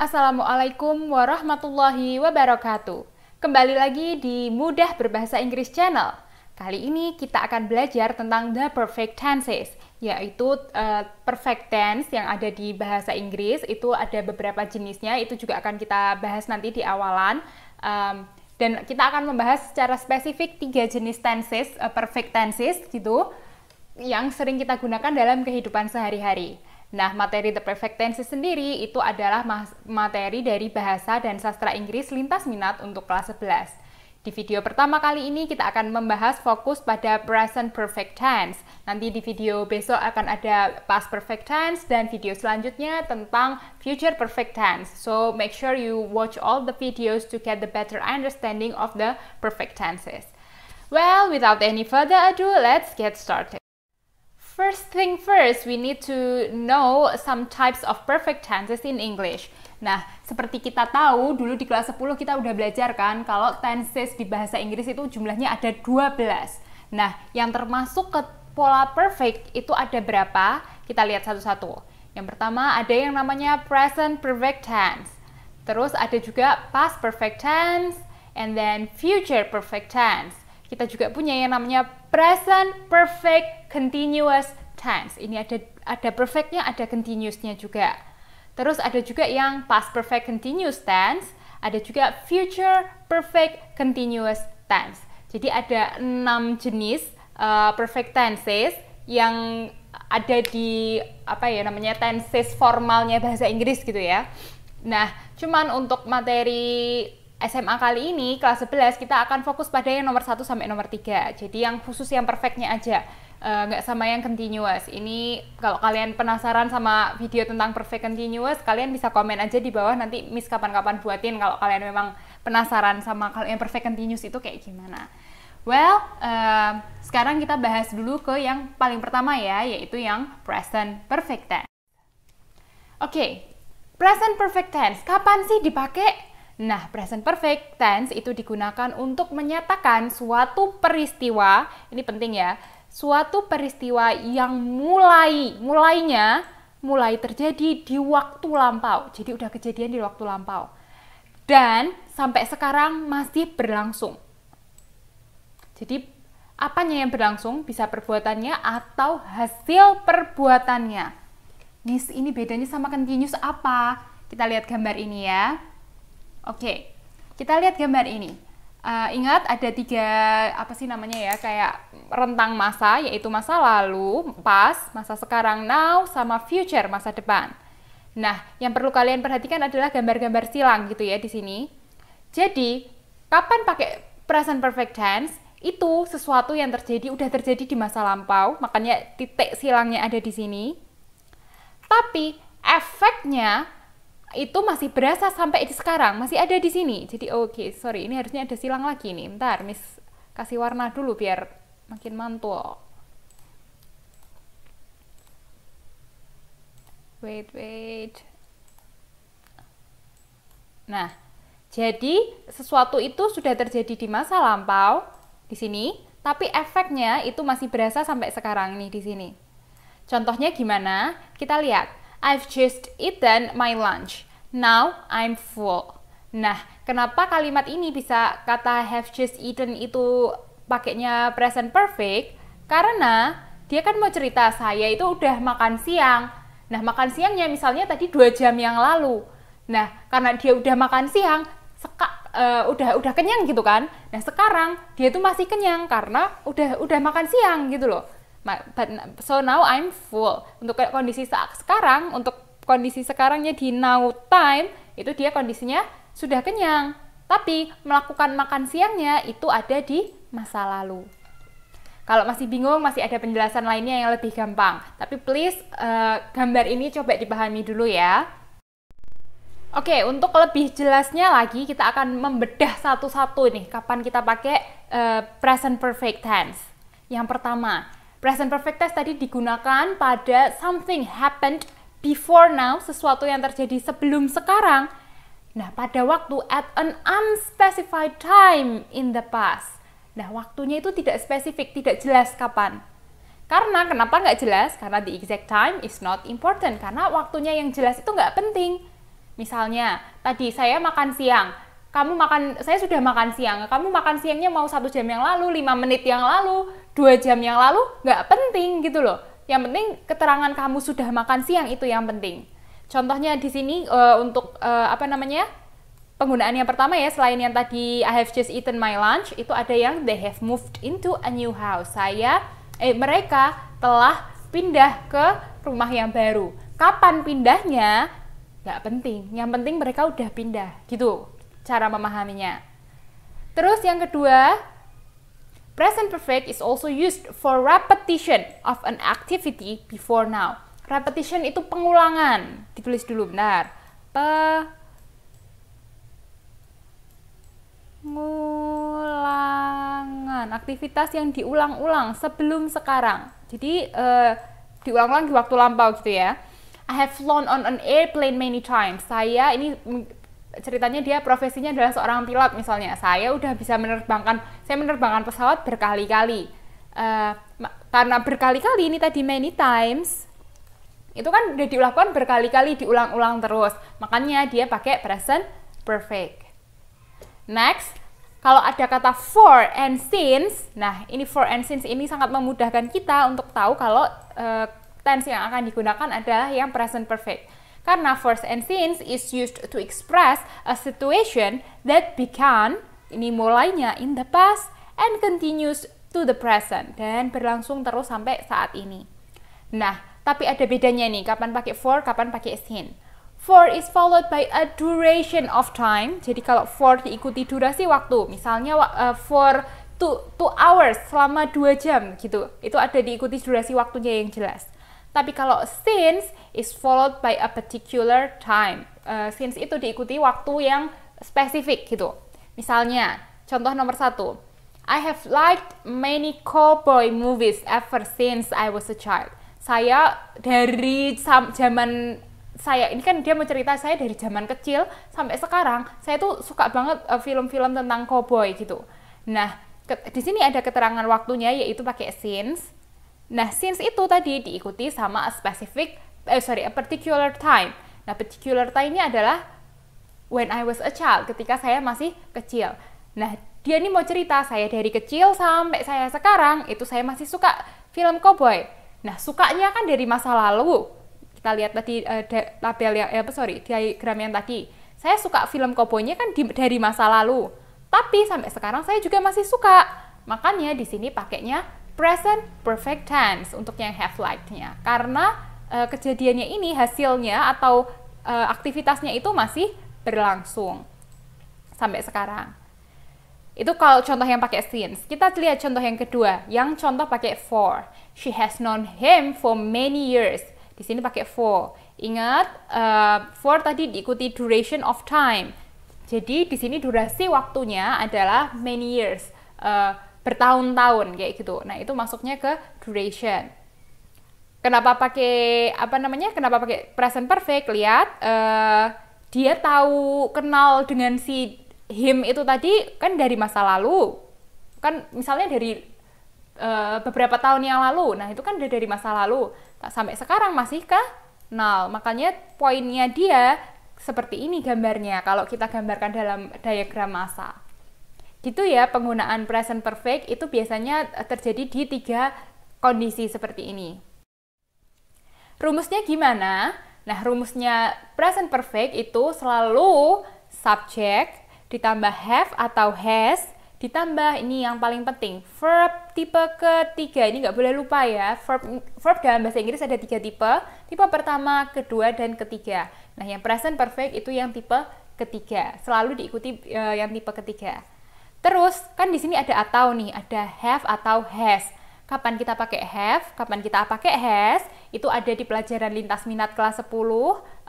Assalamualaikum warahmatullahi wabarakatuh. Kembali lagi di Mudah Berbahasa Inggris Channel. Kali ini kita akan belajar tentang the perfect tenses, yaitu uh, perfect tense yang ada di bahasa Inggris. Itu ada beberapa jenisnya, itu juga akan kita bahas nanti di awalan. Um, dan kita akan membahas secara spesifik tiga jenis tenses, uh, perfect tenses gitu, yang sering kita gunakan dalam kehidupan sehari-hari. Nah, materi The Perfect Tense sendiri itu adalah materi dari bahasa dan sastra Inggris lintas minat untuk kelas 11. Di video pertama kali ini kita akan membahas fokus pada present perfect tense. Nanti di video besok akan ada past perfect tense dan video selanjutnya tentang future perfect tense. So make sure you watch all the videos to get the better understanding of the perfect tenses. Well, without any further ado, let's get started. First thing first, we need to know some types of perfect tenses in English. Nah, seperti kita tahu dulu di kelas 10 kita udah belajar kan kalau tenses di bahasa Inggris itu jumlahnya ada 12. Nah, yang termasuk ke pola perfect itu ada berapa? Kita lihat satu-satu. Yang pertama ada yang namanya present perfect tense. Terus ada juga past perfect tense and then future perfect tense. Kita juga punya yang namanya present perfect continuous tense. Ini ada ada perfectnya, ada continuousnya juga. Terus ada juga yang past perfect continuous tense, ada juga future perfect continuous tense. Jadi ada enam jenis uh, perfect tenses yang ada di apa ya namanya tenses formalnya bahasa Inggris gitu ya. Nah, cuman untuk materi SMA kali ini kelas 11 kita akan fokus pada yang nomor 1 sampai nomor 3. Jadi yang khusus yang perfectnya aja, eh, nggak uh, sama yang continuous. Ini kalau kalian penasaran sama video tentang perfect continuous, kalian bisa komen aja di bawah nanti Miss kapan-kapan buatin kalau kalian memang penasaran sama kalau yang perfect continuous itu kayak gimana. Well, uh, sekarang kita bahas dulu ke yang paling pertama ya, yaitu yang present perfect tense. Oke, okay, present perfect tense kapan sih dipakai? Nah, present perfect tense itu digunakan untuk menyatakan suatu peristiwa, ini penting ya, suatu peristiwa yang mulai, mulainya mulai terjadi di waktu lampau. Jadi udah kejadian di waktu lampau. Dan sampai sekarang masih berlangsung. Jadi apanya yang berlangsung? Bisa perbuatannya atau hasil perbuatannya. Nis, ini bedanya sama continuous apa? Kita lihat gambar ini ya. Oke, kita lihat gambar ini. Uh, ingat ada tiga apa sih namanya ya kayak rentang masa yaitu masa lalu, pas, masa sekarang now, sama future masa depan. Nah, yang perlu kalian perhatikan adalah gambar-gambar silang gitu ya di sini. Jadi kapan pakai present perfect tense itu sesuatu yang terjadi udah terjadi di masa lampau, makanya titik silangnya ada di sini. Tapi efeknya itu masih berasa sampai di sekarang, masih ada di sini. Jadi oke, okay, sorry, ini harusnya ada silang lagi nih. Ntar Miss kasih warna dulu biar makin mantul. Wait, wait. Nah, jadi sesuatu itu sudah terjadi di masa lampau di sini, tapi efeknya itu masih berasa sampai sekarang nih di sini. Contohnya gimana? Kita lihat I've just eaten my lunch. Now I'm full. Nah, kenapa kalimat ini bisa kata have just eaten itu pakainya present perfect? Karena dia kan mau cerita saya itu udah makan siang. Nah, makan siangnya misalnya tadi dua jam yang lalu. Nah, karena dia udah makan siang, seka, uh, udah udah kenyang gitu kan. Nah, sekarang dia itu masih kenyang karena udah udah makan siang gitu loh but so now I'm full untuk kondisi saat sekarang untuk kondisi sekarangnya di now time itu dia kondisinya sudah kenyang tapi melakukan makan siangnya itu ada di masa lalu kalau masih bingung masih ada penjelasan lainnya yang lebih gampang tapi please uh, gambar ini coba dipahami dulu ya Oke, untuk lebih jelasnya lagi kita akan membedah satu-satu nih kapan kita pakai uh, present perfect tense. Yang pertama, Present perfect tense tadi digunakan pada something happened before now, sesuatu yang terjadi sebelum sekarang. Nah, pada waktu at an unspecified time in the past. Nah, waktunya itu tidak spesifik, tidak jelas kapan. Karena kenapa nggak jelas? Karena the exact time is not important. Karena waktunya yang jelas itu nggak penting. Misalnya, tadi saya makan siang kamu makan saya sudah makan siang kamu makan siangnya mau satu jam yang lalu lima menit yang lalu dua jam yang lalu nggak penting gitu loh yang penting keterangan kamu sudah makan siang itu yang penting contohnya di sini uh, untuk uh, apa namanya penggunaan yang pertama ya selain yang tadi I have just eaten my lunch itu ada yang they have moved into a new house saya eh mereka telah pindah ke rumah yang baru kapan pindahnya nggak penting yang penting mereka udah pindah gitu cara memahaminya. Terus yang kedua, present perfect is also used for repetition of an activity before now. Repetition itu pengulangan. Ditulis dulu benar. Pengulangan. Aktivitas yang diulang-ulang sebelum sekarang. Jadi uh, diulang-ulang di waktu lampau gitu ya. I have flown on an airplane many times. Saya ini ceritanya dia profesinya adalah seorang pilot misalnya saya udah bisa menerbangkan saya menerbangkan pesawat berkali-kali uh, karena berkali-kali ini tadi many times itu kan udah dilakukan berkali-kali diulang-ulang terus makanya dia pakai present perfect next kalau ada kata for and since, nah ini for and since ini sangat memudahkan kita untuk tahu kalau uh, tense yang akan digunakan adalah yang present perfect. Karena first and since is used to express a situation that began, ini mulainya in the past and continues to the present dan berlangsung terus sampai saat ini. Nah, tapi ada bedanya nih kapan pakai for, kapan pakai since. For is followed by a duration of time. Jadi kalau for diikuti durasi waktu, misalnya uh, for two, two hours selama dua jam gitu, itu ada diikuti durasi waktunya yang jelas. Tapi kalau since is followed by a particular time. Uh, since itu diikuti waktu yang spesifik gitu. Misalnya, contoh nomor satu. I have liked many cowboy movies ever since I was a child. Saya dari zaman saya ini kan dia mau cerita saya dari zaman kecil sampai sekarang saya tuh suka banget eh, film-film uh, tentang cowboy gitu. Nah, di sini ada keterangan waktunya yaitu pakai since Nah, since itu tadi diikuti sama a specific, eh, sorry, a particular time. Nah, particular time ini adalah when I was a child, ketika saya masih kecil. Nah, dia ini mau cerita saya dari kecil sampai saya sekarang itu saya masih suka film cowboy. Nah, sukanya kan dari masa lalu. Kita lihat tadi uh, label yang, eh, sorry, diagram yang tadi. Saya suka film cowboynya kan di, dari masa lalu. Tapi sampai sekarang saya juga masih suka. Makanya di sini pakainya present perfect tense untuk yang have liked-nya. Karena uh, kejadiannya ini hasilnya atau uh, aktivitasnya itu masih berlangsung sampai sekarang. Itu kalau contoh yang pakai since. Kita lihat contoh yang kedua, yang contoh pakai for. She has known him for many years. Di sini pakai for. Ingat, uh, for tadi diikuti duration of time. Jadi di sini durasi waktunya adalah many years. Uh, bertahun-tahun kayak gitu. Nah, itu masuknya ke duration. Kenapa pakai apa namanya? Kenapa pakai present perfect? Lihat uh, dia tahu kenal dengan si him itu tadi kan dari masa lalu. Kan misalnya dari uh, beberapa tahun yang lalu. Nah, itu kan dari masa lalu Tak sampai sekarang masih ke Nah, Makanya poinnya dia seperti ini gambarnya kalau kita gambarkan dalam diagram masa. Gitu ya, penggunaan present perfect itu biasanya eh, terjadi di tiga kondisi seperti ini. Rumusnya gimana? Nah, rumusnya present perfect itu selalu subject ditambah have atau has ditambah ini yang paling penting verb tipe ketiga ini nggak boleh lupa ya verb verb dalam bahasa Inggris ada tiga tipe tipe pertama kedua dan ketiga nah yang present perfect itu yang tipe ketiga selalu diikuti uh, yang tipe ketiga Terus kan di sini ada atau nih, ada have atau has. Kapan kita pakai have, kapan kita pakai has, itu ada di pelajaran lintas minat kelas 10.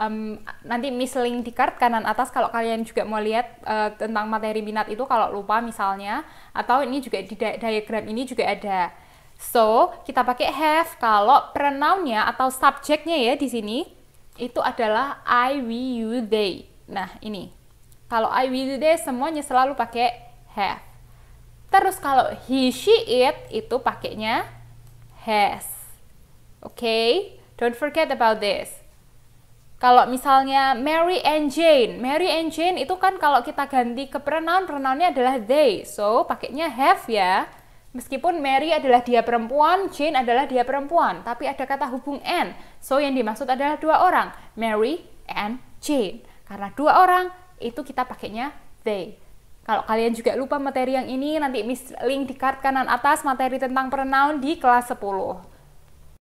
Um, nanti miss link di card kanan atas kalau kalian juga mau lihat uh, tentang materi minat itu kalau lupa misalnya. Atau ini juga di diagram ini juga ada. So, kita pakai have kalau pronounnya atau subjeknya ya di sini itu adalah I, we, you, they. Nah, ini. Kalau I, we, you, they semuanya selalu pakai have. Terus kalau he, she, it itu pakainya has. Oke, okay? don't forget about this. Kalau misalnya Mary and Jane, Mary and Jane itu kan kalau kita ganti ke pronoun, pronounnya adalah they. So, pakainya have ya. Meskipun Mary adalah dia perempuan, Jane adalah dia perempuan, tapi ada kata hubung and. So, yang dimaksud adalah dua orang, Mary and Jane. Karena dua orang, itu kita pakainya they. Kalau kalian juga lupa materi yang ini, nanti Miss link di card kanan atas materi tentang pronoun di kelas 10.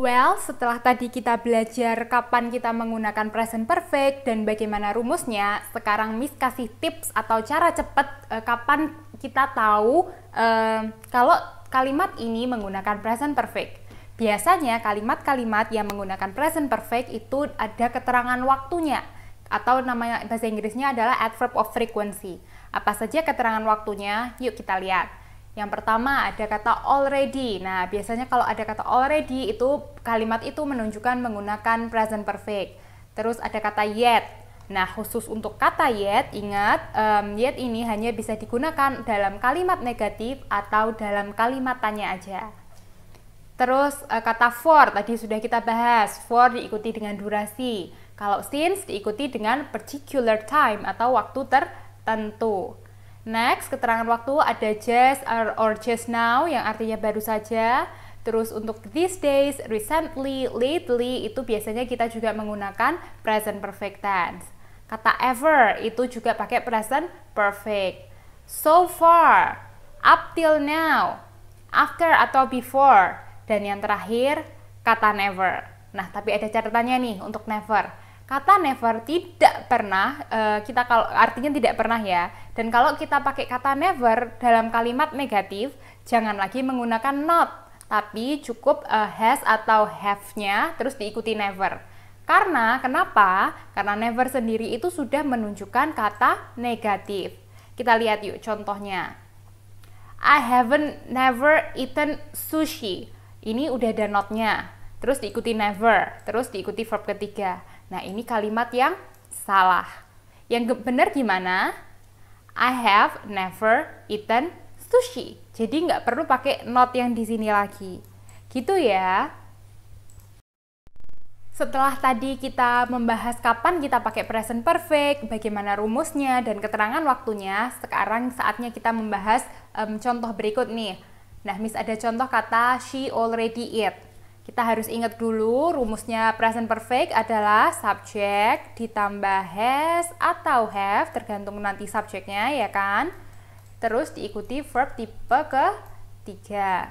Well, setelah tadi kita belajar kapan kita menggunakan present perfect dan bagaimana rumusnya, sekarang Miss kasih tips atau cara cepat uh, kapan kita tahu uh, kalau kalimat ini menggunakan present perfect. Biasanya kalimat-kalimat yang menggunakan present perfect itu ada keterangan waktunya atau namanya bahasa Inggrisnya adalah adverb of frequency. Apa saja keterangan waktunya? Yuk kita lihat. Yang pertama ada kata already. Nah, biasanya kalau ada kata already itu kalimat itu menunjukkan menggunakan present perfect. Terus ada kata yet. Nah, khusus untuk kata yet, ingat um, yet ini hanya bisa digunakan dalam kalimat negatif atau dalam kalimat tanya aja. Terus eh, kata for tadi sudah kita bahas. For diikuti dengan durasi. Kalau since diikuti dengan particular time atau waktu tertentu. Next, keterangan waktu ada just or, or just now yang artinya baru saja. Terus untuk these days, recently, lately itu biasanya kita juga menggunakan present perfect tense. Kata ever itu juga pakai present perfect. So far, up till now, after atau before, dan yang terakhir kata never. Nah, tapi ada catatannya nih untuk never Kata never tidak pernah uh, kita kalau artinya tidak pernah ya. Dan kalau kita pakai kata never dalam kalimat negatif, jangan lagi menggunakan not, tapi cukup uh, has atau have-nya terus diikuti never. Karena kenapa? Karena never sendiri itu sudah menunjukkan kata negatif. Kita lihat yuk contohnya. I haven't never eaten sushi. Ini udah ada notnya. Terus diikuti never, terus diikuti verb ketiga. Nah, ini kalimat yang salah. Yang benar gimana? I have never eaten sushi. Jadi nggak perlu pakai not yang di sini lagi. Gitu ya. Setelah tadi kita membahas kapan kita pakai present perfect, bagaimana rumusnya, dan keterangan waktunya, sekarang saatnya kita membahas um, contoh berikut nih. Nah, Miss ada contoh kata she already ate. Kita harus ingat dulu rumusnya present perfect adalah subject ditambah has atau have tergantung nanti subjeknya ya kan. Terus diikuti verb tipe ke tiga.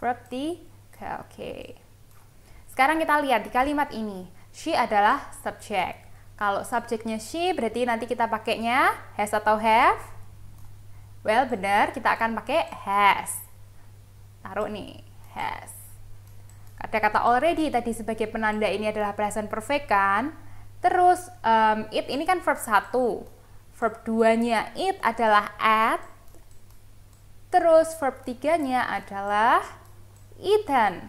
Verb tiga, oke. Okay. Sekarang kita lihat di kalimat ini. She adalah subjek. Kalau subjeknya she berarti nanti kita pakainya has atau have. Well, benar, kita akan pakai has. Taruh nih, has ada kata already tadi sebagai penanda ini adalah present perfect kan terus um, it ini kan verb 1 verb 2 nya it adalah at terus verb 3 nya adalah eaten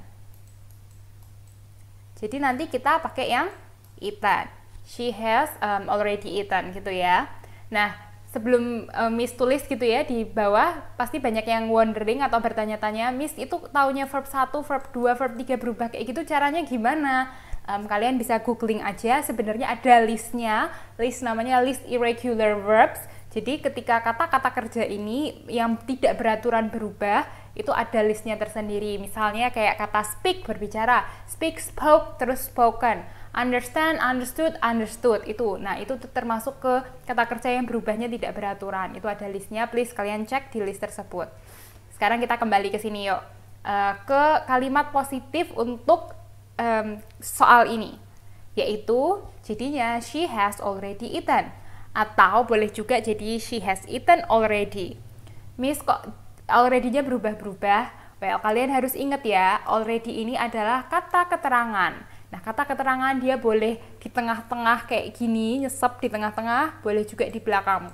jadi nanti kita pakai yang eaten she has um, already eaten gitu ya nah sebelum uh, Miss tulis gitu ya di bawah pasti banyak yang wondering atau bertanya-tanya Miss itu taunya verb 1, verb 2, verb 3 berubah kayak gitu caranya gimana? Um, kalian bisa googling aja sebenarnya ada listnya list namanya list irregular verbs jadi ketika kata-kata kerja ini yang tidak beraturan berubah itu ada listnya tersendiri misalnya kayak kata speak berbicara speak spoke terus spoken understand, understood, understood itu. Nah, itu termasuk ke kata kerja yang berubahnya tidak beraturan. Itu ada listnya, please kalian cek di list tersebut. Sekarang kita kembali ke sini yuk. Uh, ke kalimat positif untuk um, soal ini, yaitu jadinya she has already eaten atau boleh juga jadi she has eaten already. Miss kok already-nya berubah-berubah? Well, kalian harus ingat ya, already ini adalah kata keterangan Nah, kata keterangan dia boleh di tengah-tengah kayak gini, nyesep di tengah-tengah, boleh juga di belakang.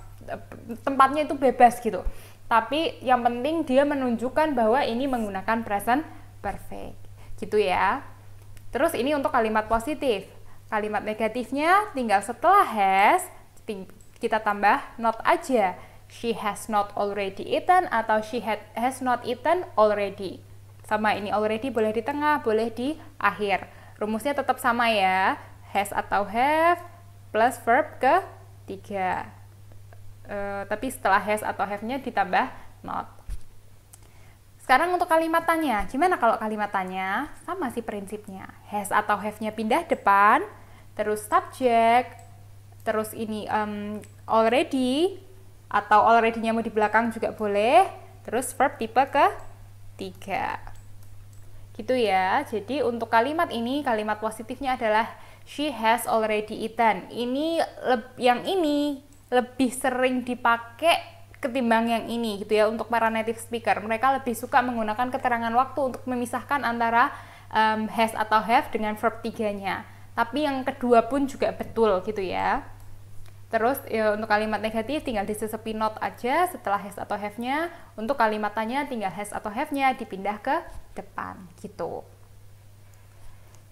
Tempatnya itu bebas gitu. Tapi yang penting dia menunjukkan bahwa ini menggunakan present perfect. Gitu ya. Terus ini untuk kalimat positif. Kalimat negatifnya tinggal setelah has kita tambah not aja. She has not already eaten atau she had, has not eaten already. Sama ini already boleh di tengah, boleh di akhir Rumusnya tetap sama ya, has atau have plus verb ke tiga Uh, tapi setelah has atau have-nya ditambah not. Sekarang untuk kalimatannya, gimana kalau kalimatannya sama sih prinsipnya. Has atau have-nya pindah depan, terus subject, terus ini um, already, atau already-nya mau di belakang juga boleh, terus verb tipe ke tiga. Gitu ya. Jadi untuk kalimat ini kalimat positifnya adalah she has already eaten. Ini yang ini lebih sering dipakai ketimbang yang ini gitu ya untuk para native speaker. Mereka lebih suka menggunakan keterangan waktu untuk memisahkan antara um, has atau have dengan verb tiganya. Tapi yang kedua pun juga betul gitu ya. Terus ya, untuk kalimat negatif tinggal disesepi not aja setelah has atau have-nya. Untuk kalimat tanya tinggal has atau have-nya dipindah ke depan gitu.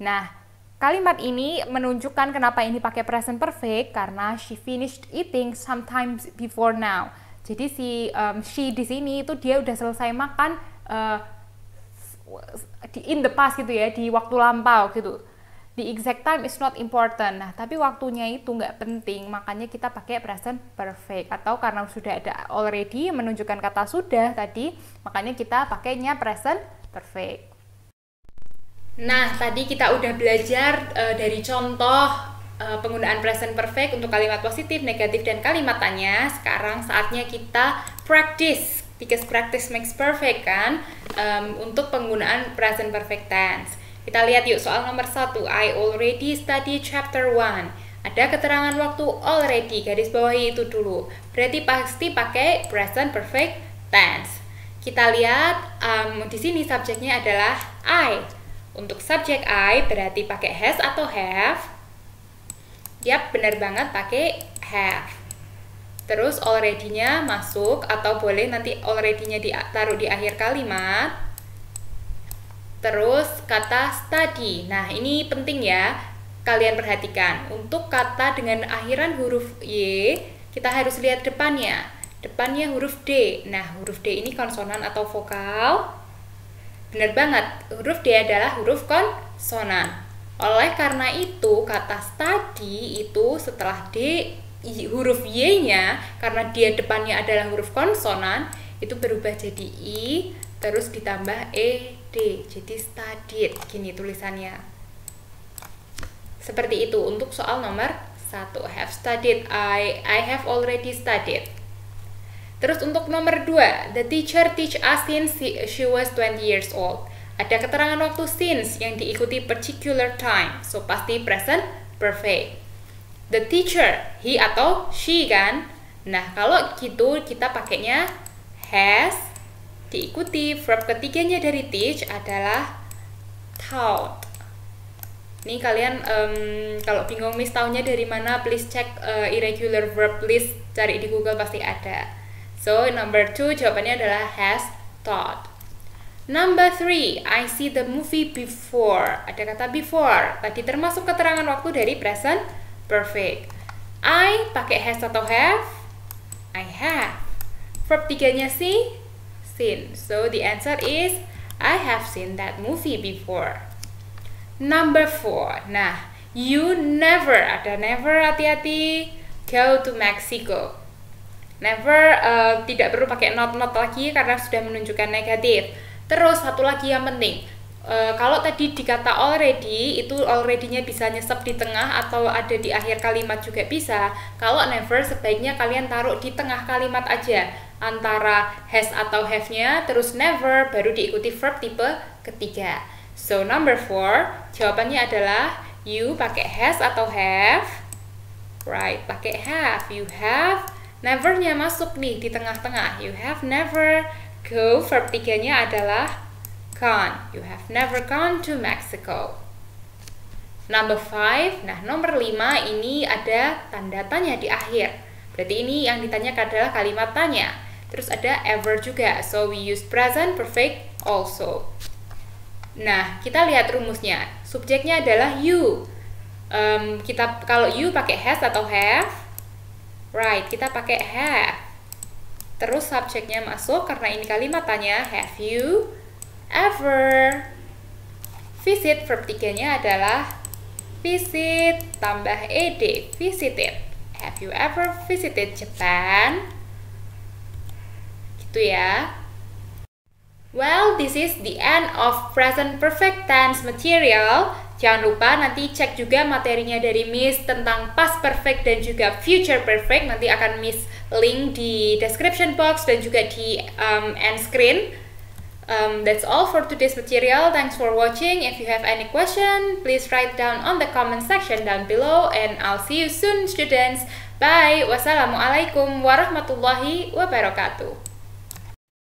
Nah, kalimat ini menunjukkan kenapa ini pakai present perfect karena she finished eating sometimes before now. Jadi si um, she di sini itu dia udah selesai makan uh, in the past gitu ya, di waktu lampau gitu. The exact time is not important. Nah, tapi waktunya itu nggak penting, makanya kita pakai present perfect. Atau karena sudah ada already menunjukkan kata sudah tadi, makanya kita pakainya present perfect. Nah, tadi kita udah belajar e, dari contoh e, penggunaan present perfect untuk kalimat positif, negatif, dan kalimat tanya. Sekarang saatnya kita practice, because practice makes perfect kan, um, untuk penggunaan present perfect tense. Kita lihat yuk soal nomor satu I already study chapter one Ada keterangan waktu already, garis bawahi itu dulu. Berarti pasti pakai present perfect tense. Kita lihat um, di sini subjeknya adalah I. Untuk subjek I berarti pakai has atau have. Yap, benar banget pakai have. Terus already-nya masuk atau boleh nanti already-nya ditaruh di akhir kalimat. Terus kata study. Nah, ini penting ya. Kalian perhatikan, untuk kata dengan akhiran huruf Y, kita harus lihat depannya. Depannya huruf D. Nah, huruf D ini konsonan atau vokal. Benar banget, huruf D adalah huruf konsonan. Oleh karena itu, kata study itu setelah D huruf Y-nya, karena dia depannya adalah huruf konsonan, itu berubah jadi I, terus ditambah E D jadi studied gini tulisannya seperti itu untuk soal nomor satu have studied I I have already studied terus untuk nomor dua, the teacher teach us since she was 20 years old ada keterangan waktu since yang diikuti particular time so pasti present perfect the teacher he atau she kan nah kalau gitu kita pakainya has Diikuti verb ketiganya dari teach adalah taught. Ini kalian um, kalau bingung miss taunya dari mana, please check uh, irregular verb list, cari di Google pasti ada. So number two jawabannya adalah has taught. Number three, I see the movie before. Ada kata before. Tadi termasuk keterangan waktu dari present perfect. I pakai has atau have. I have. Verb tiganya sih seen. So the answer is I have seen that movie before. Number four. Nah, you never ada never hati-hati go to Mexico. Never uh, tidak perlu pakai not not lagi karena sudah menunjukkan negatif. Terus satu lagi yang penting, Eh, kalau tadi dikata already itu already-nya bisa nyesep di tengah atau ada di akhir kalimat juga bisa. Kalau never sebaiknya kalian taruh di tengah kalimat aja antara has atau have-nya terus never baru diikuti verb tipe ketiga. So number four jawabannya adalah you pakai has atau have. Right, pakai have. You have never-nya masuk nih di tengah-tengah. You have never go verb tiganya adalah gone. You have never gone to Mexico. Number five, nah nomor lima ini ada tanda tanya di akhir. Berarti ini yang ditanya adalah kalimat tanya. Terus ada ever juga, so we use present perfect also. Nah, kita lihat rumusnya. Subjeknya adalah you. Um, kita kalau you pakai has atau have, right? Kita pakai have. Terus subjeknya masuk karena ini kalimat tanya have you ever. Visit verb tiganya adalah visit tambah ed, visited. Have you ever visited Japan? Gitu ya. Well, this is the end of present perfect tense material. Jangan lupa nanti cek juga materinya dari Miss tentang past perfect dan juga future perfect. Nanti akan Miss link di description box dan juga di um, end screen. Um, that's all for today's material. Thanks for watching. If you have any question, please write down on the comment section down below and I'll see you soon students. Bye. Wassalamualaikum warahmatullahi wabarakatuh.